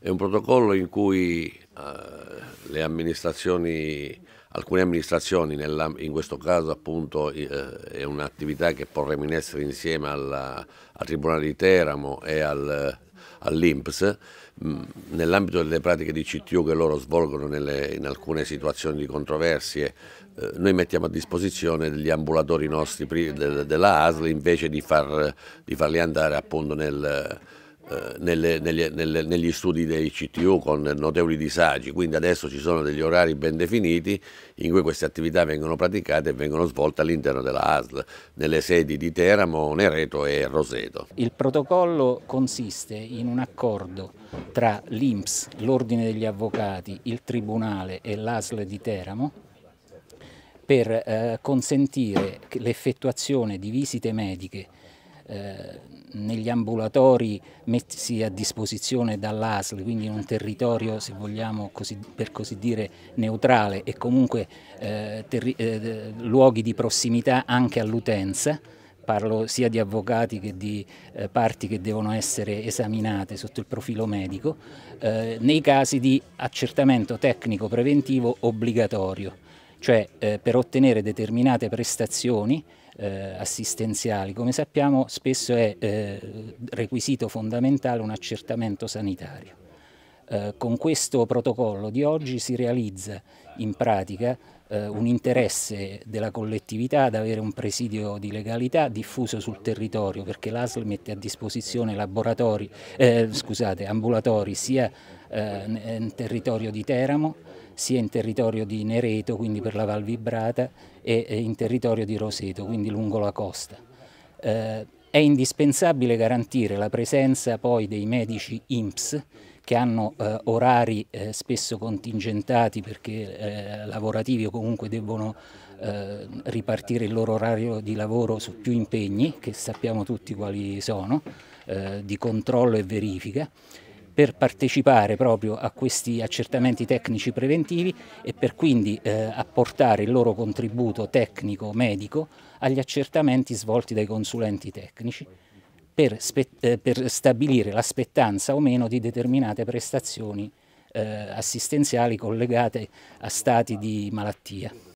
È un protocollo in cui eh, amministrazioni, alcune amministrazioni, nella, in questo caso appunto eh, è un'attività che porremo in essere insieme alla, al Tribunale di Teramo e al, all'INPS, mm, nell'ambito delle pratiche di CTU che loro svolgono nelle, in alcune situazioni di controversie, eh, noi mettiamo a disposizione degli ambulatori nostri della ASL invece di, far, di farli andare appunto nel eh, nelle, nelle, nelle, negli studi dei CTU con notevoli disagi, quindi adesso ci sono degli orari ben definiti in cui queste attività vengono praticate e vengono svolte all'interno della ASL, nelle sedi di Teramo, Nereto e Roseto. Il protocollo consiste in un accordo tra l'INPS, l'Ordine degli Avvocati, il Tribunale e l'ASL di Teramo per eh, consentire l'effettuazione di visite mediche eh, negli ambulatori messi a disposizione dall'ASL, quindi in un territorio se vogliamo così, per così dire neutrale e comunque eh, eh, luoghi di prossimità anche all'utenza, parlo sia di avvocati che di eh, parti che devono essere esaminate sotto il profilo medico, eh, nei casi di accertamento tecnico preventivo obbligatorio cioè eh, per ottenere determinate prestazioni eh, assistenziali. Come sappiamo spesso è eh, requisito fondamentale un accertamento sanitario. Eh, con questo protocollo di oggi si realizza in pratica eh, un interesse della collettività ad avere un presidio di legalità diffuso sul territorio perché l'ASL mette a disposizione laboratori, eh, scusate, ambulatori sia nel territorio di Teramo sia in territorio di Nereto, quindi per la Val Vibrata, e in territorio di Roseto, quindi lungo la costa. Eh, è indispensabile garantire la presenza poi dei medici IMSS che hanno eh, orari eh, spesso contingentati perché eh, lavorativi o comunque devono eh, ripartire il loro orario di lavoro su più impegni, che sappiamo tutti quali sono, eh, di controllo e verifica per partecipare proprio a questi accertamenti tecnici preventivi e per quindi eh, apportare il loro contributo tecnico-medico agli accertamenti svolti dai consulenti tecnici per, eh, per stabilire l'aspettanza o meno di determinate prestazioni eh, assistenziali collegate a stati di malattia.